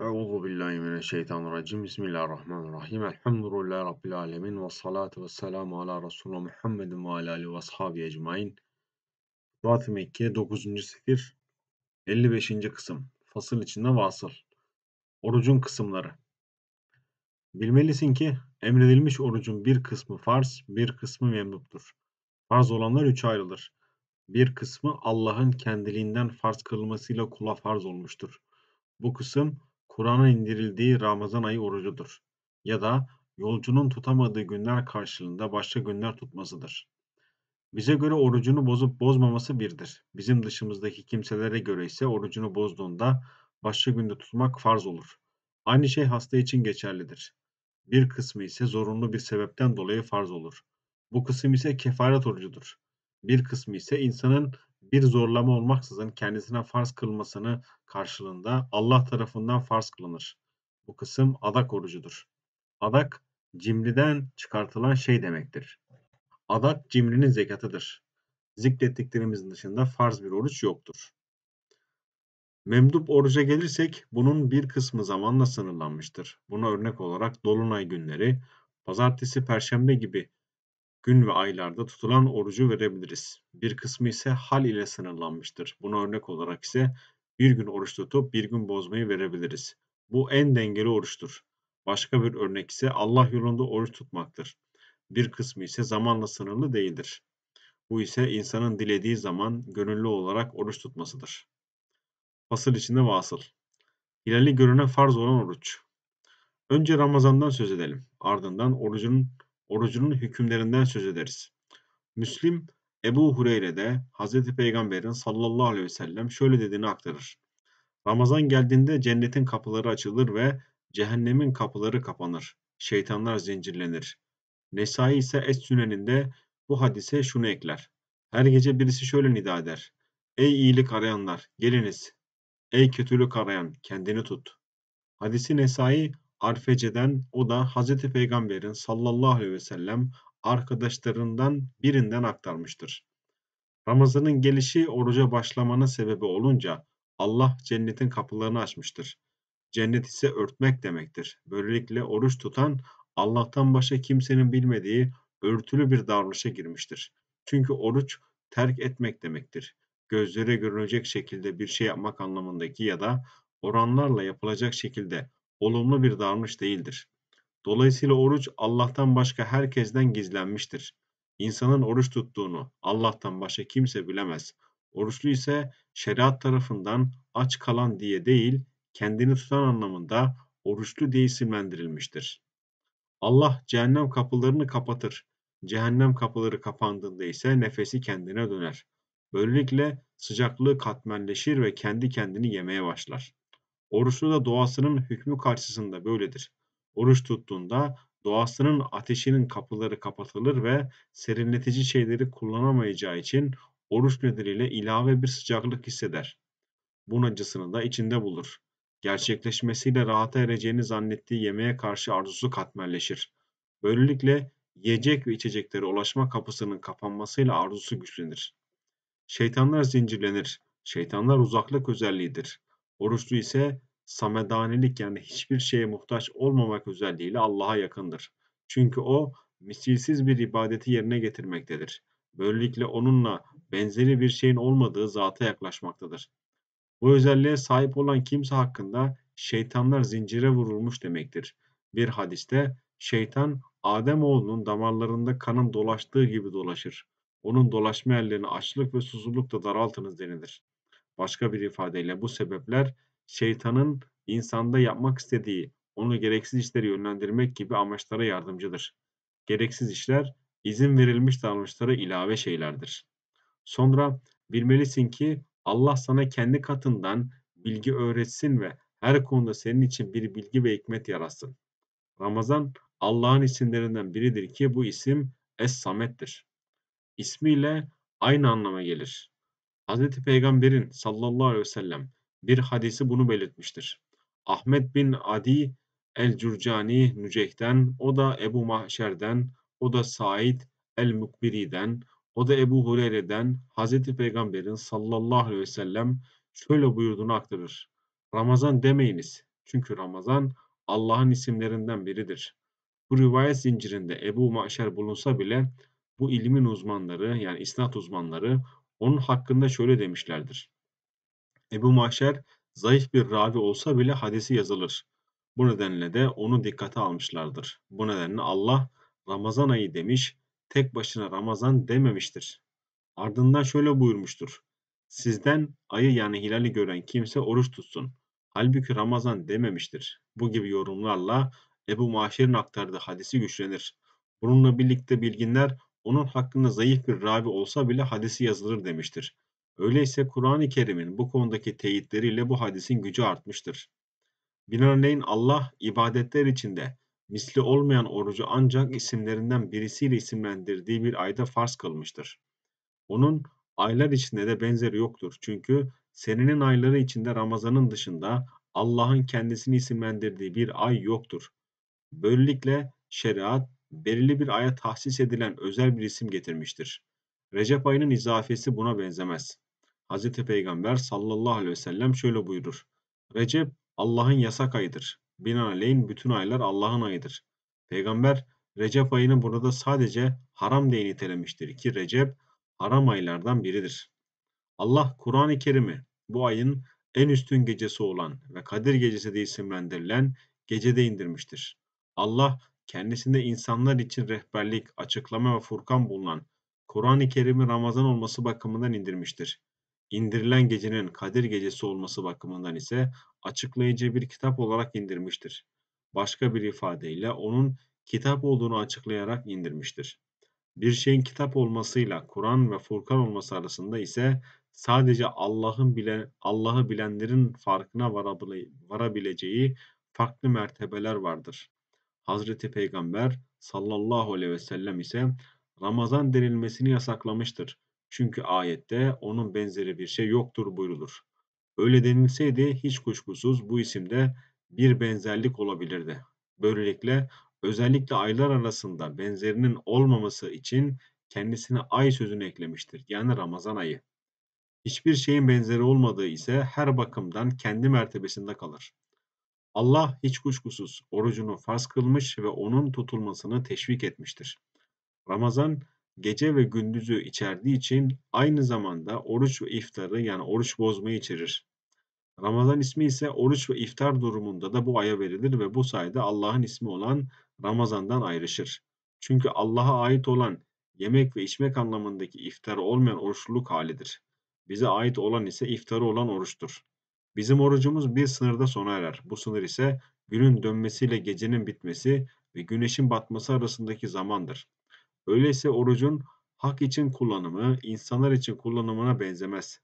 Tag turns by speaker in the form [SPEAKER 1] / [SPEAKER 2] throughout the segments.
[SPEAKER 1] Euzu billahi mineşşeytanirracim. Bismillahirrahmanirrahim. Elhamdülillahi rabbil alamin ve salatu vesselamu ala Resulü Muhammedin ve ala alihi ve ashabi ecmaîn. Fuat Mekke 9. sefir 55. kısım. Fasıl içinde vasıl. Orucun kısımları. Bilmelisin ki emredilmiş orucun bir kısmı farz, bir kısmı memnuptur. Farz olanlar üç ayrılır. Bir kısmı Allah'ın kendiliğinden farz kılmasıyla kula farz olmuştur. Bu kısım Kur'an'a indirildiği Ramazan ayı orucudur ya da yolcunun tutamadığı günler karşılığında başka günler tutmasıdır. Bize göre orucunu bozup bozmaması birdir. Bizim dışımızdaki kimselere göre ise orucunu bozduğunda başka günde tutmak farz olur. Aynı şey hasta için geçerlidir. Bir kısmı ise zorunlu bir sebepten dolayı farz olur. Bu kısım ise kefaret orucudur. Bir kısmı ise insanın bir zorlama olmaksızın kendisine farz kılmasını karşılığında Allah tarafından farz kılınır. Bu kısım adak orucudur. Adak cimriden çıkartılan şey demektir. Adak cimrinin zekatıdır. Zikrettiklerimizin dışında farz bir oruç yoktur. Memdup oruca gelirsek bunun bir kısmı zamanla sınırlanmıştır. Buna örnek olarak dolunay günleri, pazartesi, perşembe gibi gün ve aylarda tutulan orucu verebiliriz. Bir kısmı ise hal ile sınırlanmıştır. Buna örnek olarak ise bir gün oruç tutup bir gün bozmayı verebiliriz. Bu en dengeli oruçtur. Başka bir örnek ise Allah yolunda oruç tutmaktır. Bir kısmı ise zamanla sınırlı değildir. Bu ise insanın dilediği zaman gönüllü olarak oruç tutmasıdır. Fasıl içinde vasıl. Hilali görüne farz olan oruç. Önce Ramazan'dan söz edelim. Ardından orucun orucunun hükümlerinden söz ederiz. Müslim, Ebu Hureyre'de Hz. Peygamber'in sallallahu aleyhi ve sellem şöyle dediğini aktarır. Ramazan geldiğinde cennetin kapıları açılır ve cehennemin kapıları kapanır. Şeytanlar zincirlenir. Nesai ise Es Sünen'inde bu hadise şunu ekler. Her gece birisi şöyle nida eder. Ey iyilik arayanlar geliniz. Ey kötülük arayan kendini tut. Hadisi Nesai Arfece'den o da Hz. Peygamber'in sallallahu aleyhi ve sellem arkadaşlarından birinden aktarmıştır. Ramazan'ın gelişi oruca başlamanın sebebi olunca Allah cennetin kapılarını açmıştır. Cennet ise örtmek demektir. Böylelikle oruç tutan Allah'tan başka kimsenin bilmediği örtülü bir davranışa girmiştir. Çünkü oruç terk etmek demektir. Gözlere görünecek şekilde bir şey yapmak anlamındaki ya da oranlarla yapılacak şekilde olumlu bir davranış değildir. Dolayısıyla oruç Allah'tan başka herkesten gizlenmiştir. İnsanın oruç tuttuğunu Allah'tan başka kimse bilemez. Oruçlu ise şeriat tarafından aç kalan diye değil, kendini tutan anlamında oruçlu diye isimlendirilmiştir. Allah cehennem kapılarını kapatır. Cehennem kapıları kapandığında ise nefesi kendine döner. Böylelikle sıcaklığı katmerleşir ve kendi kendini yemeye başlar. Oruçlu da doğasının hükmü karşısında böyledir. Oruç tuttuğunda doğasının ateşinin kapıları kapatılır ve serinletici şeyleri kullanamayacağı için oruç nedeniyle ilave bir sıcaklık hisseder. Bunun acısını da içinde bulur. Gerçekleşmesiyle rahata ereceğini zannettiği yemeğe karşı arzusu katmerleşir. Böylelikle yiyecek ve içeceklere ulaşma kapısının kapanmasıyla arzusu güçlenir. Şeytanlar zincirlenir. Şeytanlar uzaklık özelliğidir. Oruçlu ise samedanilik yani hiçbir şeye muhtaç olmamak özelliğiyle Allah'a yakındır. Çünkü o misilsiz bir ibadeti yerine getirmektedir. Böylelikle onunla benzeri bir şeyin olmadığı zata yaklaşmaktadır. Bu özelliğe sahip olan kimse hakkında şeytanlar zincire vurulmuş demektir. Bir hadiste şeytan Adem oğlunun damarlarında kanın dolaştığı gibi dolaşır. Onun dolaşma yerlerini açlık ve susuzlukla daraltınız denilir. Başka bir ifadeyle bu sebepler şeytanın insanda yapmak istediği, onu gereksiz işlere yönlendirmek gibi amaçlara yardımcıdır. Gereksiz işler izin verilmiş davranışlara ilave şeylerdir. Sonra bilmelisin ki Allah sana kendi katından bilgi öğretsin ve her konuda senin için bir bilgi ve hikmet yaratsın. Ramazan Allah'ın isimlerinden biridir ki bu isim Es-Samet'tir. İsmiyle aynı anlama gelir. Hz. Peygamber'in sallallahu aleyhi ve sellem bir hadisi bunu belirtmiştir. Ahmet bin Adi el-Cürcani Nüceh'den, o da Ebu Mahşer'den, o da Said el-Mukbiri'den, o da Ebu Hureyre'den Hz. Peygamber'in sallallahu aleyhi ve sellem şöyle buyurduğunu aktarır. Ramazan demeyiniz. Çünkü Ramazan Allah'ın isimlerinden biridir. Bu rivayet zincirinde Ebu Maşer bulunsa bile bu ilmin uzmanları yani isnat uzmanları onun hakkında şöyle demişlerdir. Ebu Mahşer zayıf bir ravi olsa bile hadisi yazılır. Bu nedenle de onu dikkate almışlardır. Bu nedenle Allah Ramazan ayı demiş, tek başına Ramazan dememiştir. Ardından şöyle buyurmuştur. Sizden ayı yani hilali gören kimse oruç tutsun. Halbuki Ramazan dememiştir. Bu gibi yorumlarla Ebu Mahşer'in aktardığı hadisi güçlenir. Bununla birlikte bilginler onun hakkında zayıf bir ravi olsa bile hadisi yazılır demiştir. Öyleyse Kur'an-ı Kerim'in bu konudaki teyitleriyle bu hadisin gücü artmıştır. Binaenaleyh Allah ibadetler içinde misli olmayan orucu ancak isimlerinden birisiyle isimlendirdiği bir ayda farz kılmıştır. Onun aylar içinde de benzeri yoktur. Çünkü senenin ayları içinde Ramazan'ın dışında Allah'ın kendisini isimlendirdiği bir ay yoktur. Böylelikle şeriat belirli bir aya tahsis edilen özel bir isim getirmiştir. Recep ayının izafesi buna benzemez. Hz. Peygamber sallallahu aleyhi ve sellem şöyle buyurur. Recep Allah'ın yasak ayıdır. Binaenaleyh bütün aylar Allah'ın ayıdır. Peygamber Recep ayını burada sadece haram diye nitelemiştir ki Recep haram aylardan biridir. Allah Kur'an-ı Kerim'i bu ayın en üstün gecesi olan ve Kadir Gecesi diye isimlendirilen gecede indirmiştir. Allah kendisinde insanlar için rehberlik, açıklama ve Furkan bulunan Kur'an-ı Kerim'i Ramazan olması bakımından indirmiştir. İndirilen gecenin Kadir Gecesi olması bakımından ise açıklayıcı bir kitap olarak indirmiştir. Başka bir ifadeyle onun kitap olduğunu açıklayarak indirmiştir. Bir şeyin kitap olmasıyla Kur'an ve Furkan olması arasında ise sadece Allah'ın bile Allah'ı bilenlerin farkına varabileceği farklı mertebeler vardır. Hazreti Peygamber sallallahu aleyhi ve sellem ise Ramazan denilmesini yasaklamıştır. Çünkü ayette onun benzeri bir şey yoktur buyrulur. Öyle denilseydi hiç kuşkusuz bu isimde bir benzerlik olabilirdi. Böylelikle özellikle aylar arasında benzerinin olmaması için kendisine ay sözünü eklemiştir. Yani Ramazan ayı. Hiçbir şeyin benzeri olmadığı ise her bakımdan kendi mertebesinde kalır. Allah hiç kuşkusuz orucunu farz kılmış ve onun tutulmasını teşvik etmiştir. Ramazan gece ve gündüzü içerdiği için aynı zamanda oruç ve iftarı yani oruç bozmayı içerir. Ramazan ismi ise oruç ve iftar durumunda da bu aya verilir ve bu sayede Allah'ın ismi olan Ramazan'dan ayrışır. Çünkü Allah'a ait olan yemek ve içmek anlamındaki iftar olmayan oruçluluk halidir. Bize ait olan ise iftarı olan oruçtur. Bizim orucumuz bir sınırda sona erer. Bu sınır ise günün dönmesiyle gecenin bitmesi ve güneşin batması arasındaki zamandır. Öyleyse orucun hak için kullanımı, insanlar için kullanımına benzemez.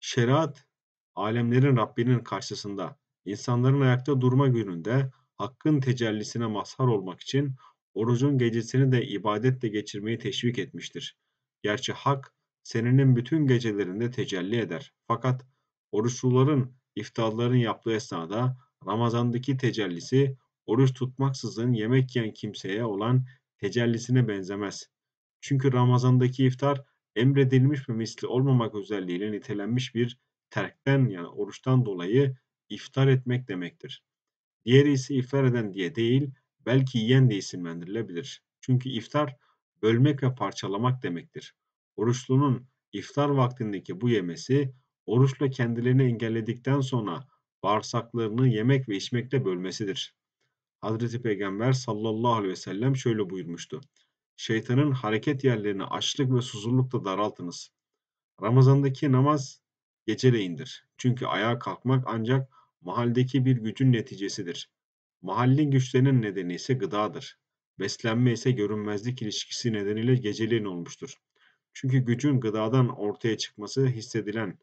[SPEAKER 1] Şeriat, alemlerin Rabbinin karşısında, insanların ayakta durma gününde hakkın tecellisine mazhar olmak için orucun gecesini de ibadetle geçirmeyi teşvik etmiştir. Gerçi hak, senenin bütün gecelerinde tecelli eder. Fakat Oruçluların iftarların yaptığı esnada Ramazan'daki tecellisi oruç tutmaksızın yemek yiyen kimseye olan tecellisine benzemez. Çünkü Ramazan'daki iftar emredilmiş ve misli olmamak özelliğiyle nitelenmiş bir terkten yani oruçtan dolayı iftar etmek demektir. Diğeri ise iftar eden diye değil, belki yiyen de isimlendirilebilir. Çünkü iftar bölmek ve parçalamak demektir. Oruçlunun iftar vaktindeki bu yemesi oruçla kendilerini engelledikten sonra bağırsaklarını yemek ve içmekle bölmesidir. Hazreti Peygamber sallallahu aleyhi ve sellem şöyle buyurmuştu. Şeytanın hareket yerlerini açlık ve susuzlukla daraltınız. Ramazandaki namaz geceleyindir. Çünkü ayağa kalkmak ancak mahaldeki bir gücün neticesidir. Mahalli güçlerinin nedeni ise gıdadır. Beslenme ise görünmezlik ilişkisi nedeniyle geceliğin olmuştur. Çünkü gücün gıdadan ortaya çıkması hissedilen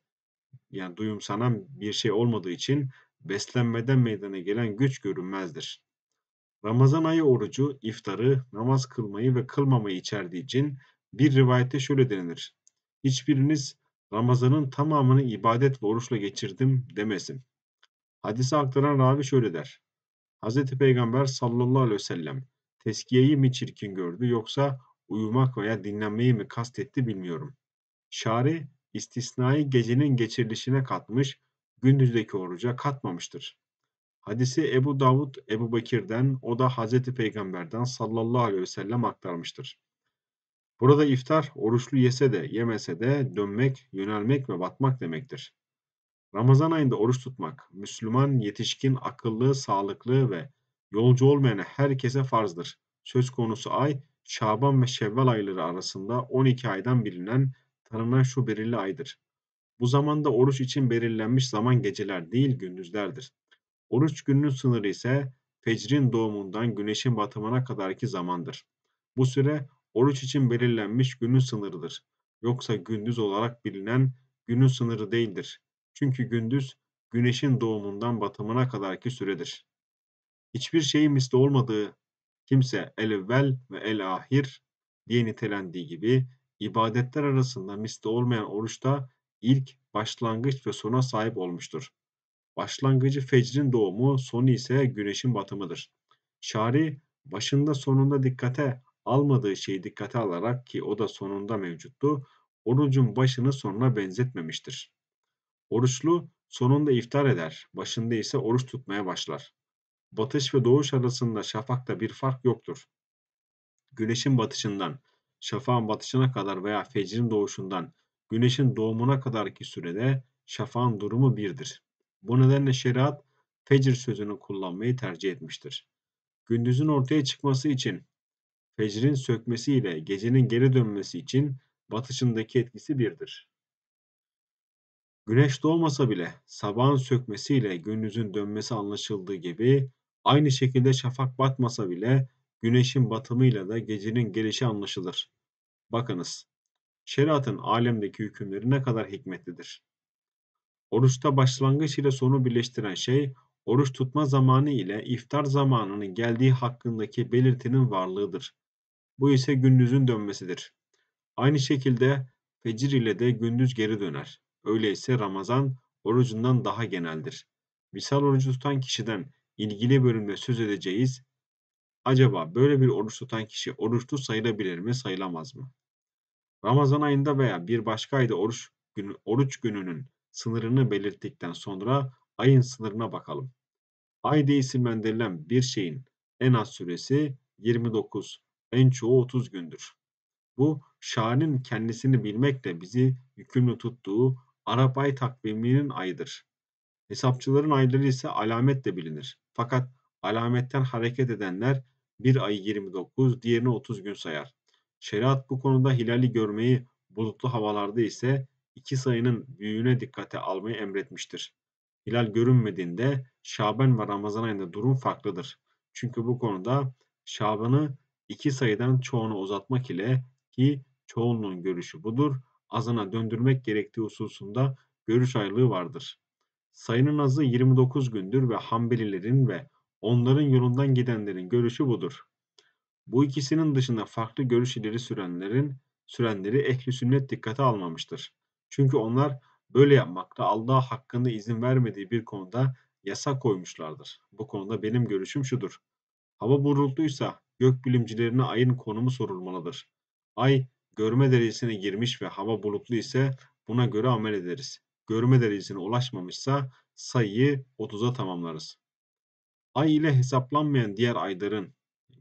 [SPEAKER 1] yani duyumsanan bir şey olmadığı için beslenmeden meydana gelen güç görünmezdir. Ramazan ayı orucu, iftarı, namaz kılmayı ve kılmamayı içerdiği için bir rivayette şöyle denilir. Hiçbiriniz Ramazan'ın tamamını ibadet ve oruçla geçirdim demesin. Hadise aktaran ravi şöyle der. Hz. Peygamber sallallahu aleyhi ve sellem teskiyeyi mi çirkin gördü yoksa uyumak veya dinlenmeyi mi kastetti bilmiyorum. Şari istisnai gecenin geçirilişine katmış, gündüzdeki oruca katmamıştır. Hadisi Ebu Davud Ebu Bekir'den, o da Hazreti Peygamber'den sallallahu aleyhi ve sellem aktarmıştır. Burada iftar oruçlu yese de yemese de dönmek, yönelmek ve batmak demektir. Ramazan ayında oruç tutmak, Müslüman, yetişkin, akıllı, sağlıklı ve yolcu olmayan herkese farzdır. Söz konusu ay, Şaban ve Şevval ayları arasında 12 aydan bilinen tanımlar şu belirli aydır. Bu zamanda oruç için belirlenmiş zaman geceler değil gündüzlerdir. Oruç gününün sınırı ise fecrin doğumundan güneşin batımına kadarki zamandır. Bu süre oruç için belirlenmiş günün sınırıdır. Yoksa gündüz olarak bilinen günün sınırı değildir. Çünkü gündüz güneşin doğumundan batımına kadarki süredir. Hiçbir şeyin misli olmadığı kimse el evvel ve el ahir diye nitelendiği gibi ibadetler arasında misli olmayan oruçta ilk başlangıç ve sona sahip olmuştur. Başlangıcı fecrin doğumu, sonu ise güneşin batımıdır. Şari, başında sonunda dikkate almadığı şeyi dikkate alarak ki o da sonunda mevcuttu, orucun başını sonuna benzetmemiştir. Oruçlu sonunda iftar eder, başında ise oruç tutmaya başlar. Batış ve doğuş arasında şafakta bir fark yoktur. Güneşin batışından, şafağın batışına kadar veya fecrin doğuşundan güneşin doğumuna kadarki sürede şafağın durumu birdir. Bu nedenle şeriat fecir sözünü kullanmayı tercih etmiştir. Gündüzün ortaya çıkması için fecrin sökmesi ile gecenin geri dönmesi için batışındaki etkisi birdir. Güneş doğmasa bile sabahın sökmesiyle gündüzün dönmesi anlaşıldığı gibi aynı şekilde şafak batmasa bile güneşin batımıyla da gecenin gelişi anlaşılır. Bakınız, şeriatın alemdeki hükümleri ne kadar hikmetlidir. Oruçta başlangıç ile sonu birleştiren şey, oruç tutma zamanı ile iftar zamanının geldiği hakkındaki belirtinin varlığıdır. Bu ise gündüzün dönmesidir. Aynı şekilde fecir ile de gündüz geri döner. Öyleyse Ramazan orucundan daha geneldir. Misal orucu tutan kişiden ilgili bölümde söz edeceğiz Acaba böyle bir oruç tutan kişi oruçlu sayılabilir mi, sayılamaz mı? Ramazan ayında veya bir başka ayda oruç, günü, oruç gününün sınırını belirttikten sonra ayın sınırına bakalım. Ay diye isimlendirilen bir şeyin en az süresi 29, en çoğu 30 gündür. Bu şahanin kendisini bilmekle bizi yükümlü tuttuğu Arap ay takviminin ayıdır. Hesapçıların ayları ise alamet de bilinir. Fakat alametten hareket edenler bir ayı 29, diğerini 30 gün sayar. Şeriat bu konuda hilali görmeyi bulutlu havalarda ise iki sayının büyüğüne dikkate almayı emretmiştir. Hilal görünmediğinde Şaban ve Ramazan ayında durum farklıdır. Çünkü bu konuda Şaban'ı iki sayıdan çoğunu uzatmak ile ki çoğunluğun görüşü budur, azına döndürmek gerektiği hususunda görüş ayrılığı vardır. Sayının azı 29 gündür ve Hanbelilerin ve Onların yolundan gidenlerin görüşü budur. Bu ikisinin dışında farklı görüş ileri sürenlerin sürenleri ehli sünnet dikkate almamıştır. Çünkü onlar böyle yapmakta Allah hakkında izin vermediği bir konuda yasak koymuşlardır. Bu konuda benim görüşüm şudur. Hava burulduysa gök bilimcilerine ayın konumu sorulmalıdır. Ay görme derecesine girmiş ve hava bulutlu ise buna göre amel ederiz. Görme derecesine ulaşmamışsa sayıyı 30'a tamamlarız. Ay ile hesaplanmayan diğer ayların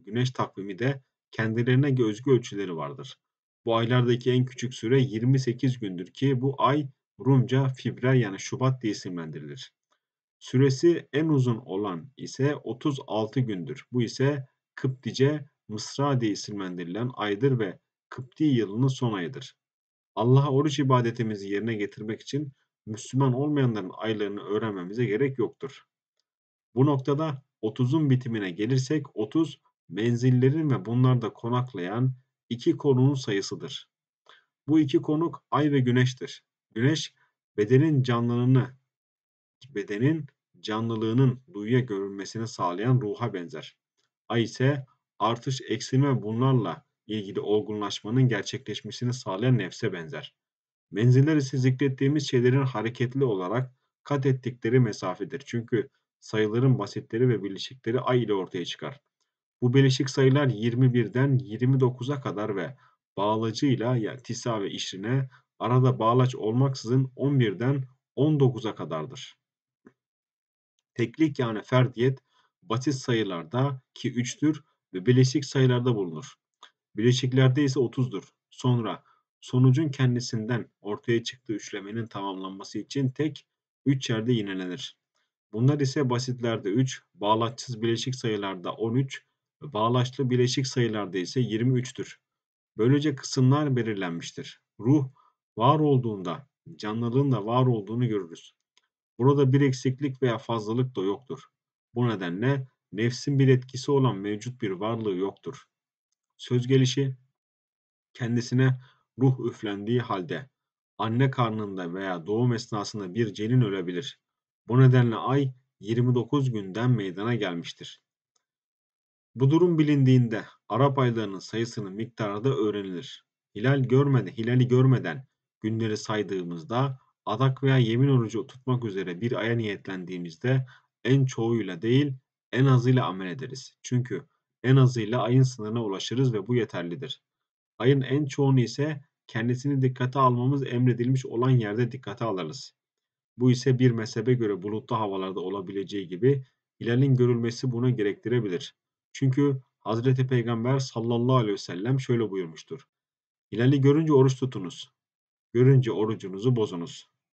[SPEAKER 1] güneş takvimi de kendilerine özgü ölçüleri vardır. Bu aylardaki en küçük süre 28 gündür ki bu ay Rumca Fibrer yani Şubat diye isimlendirilir. Süresi en uzun olan ise 36 gündür. Bu ise Kıptice Mısra diye isimlendirilen aydır ve Kıpti yılının son ayıdır. Allah'a oruç ibadetimizi yerine getirmek için Müslüman olmayanların aylarını öğrenmemize gerek yoktur. Bu noktada 30'un bitimine gelirsek 30 menzillerin ve bunlarda konaklayan iki konunun sayısıdır. Bu iki konuk ay ve güneştir. Güneş bedenin canlılığını bedenin canlılığının duyuya görünmesini sağlayan ruha benzer. Ay ise artış, eksilme bunlarla ilgili olgunlaşmanın gerçekleşmesini sağlayan nefse benzer. Menziller ise zikrettiğimiz şeylerin hareketli olarak kat ettikleri mesafedir. Çünkü sayıların basitleri ve bileşikleri ay ile ortaya çıkar. Bu bileşik sayılar 21'den 29'a kadar ve bağlacıyla yani tisa ve işrine arada bağlaç olmaksızın 11'den 19'a kadardır. Teklik yani ferdiyet basit sayılarda ki 3'tür ve bileşik sayılarda bulunur. Bileşiklerde ise 30'dur. Sonra sonucun kendisinden ortaya çıktığı üçlemenin tamamlanması için tek 3 yerde yinelenir. Bunlar ise basitlerde 3, bağlaçsız bileşik sayılarda 13 ve bağlaçlı bileşik sayılarda ise 23'tür. Böylece kısımlar belirlenmiştir. Ruh var olduğunda canlılığın da var olduğunu görürüz. Burada bir eksiklik veya fazlalık da yoktur. Bu nedenle nefsin bir etkisi olan mevcut bir varlığı yoktur. Söz gelişi kendisine ruh üflendiği halde anne karnında veya doğum esnasında bir cenin ölebilir. Bu nedenle ay 29 günden meydana gelmiştir. Bu durum bilindiğinde Arap aylarının sayısının miktarı da öğrenilir. Hilal görmedi, hilali görmeden günleri saydığımızda adak veya yemin orucu tutmak üzere bir aya niyetlendiğimizde en çoğuyla değil en azıyla amel ederiz. Çünkü en azıyla ayın sınırına ulaşırız ve bu yeterlidir. Ayın en çoğunu ise kendisini dikkate almamız emredilmiş olan yerde dikkate alırız. Bu ise bir mezhebe göre bulutlu havalarda olabileceği gibi hilalin görülmesi buna gerektirebilir. Çünkü Hazreti Peygamber sallallahu aleyhi ve sellem şöyle buyurmuştur. Hilali görünce oruç tutunuz. Görünce orucunuzu bozunuz.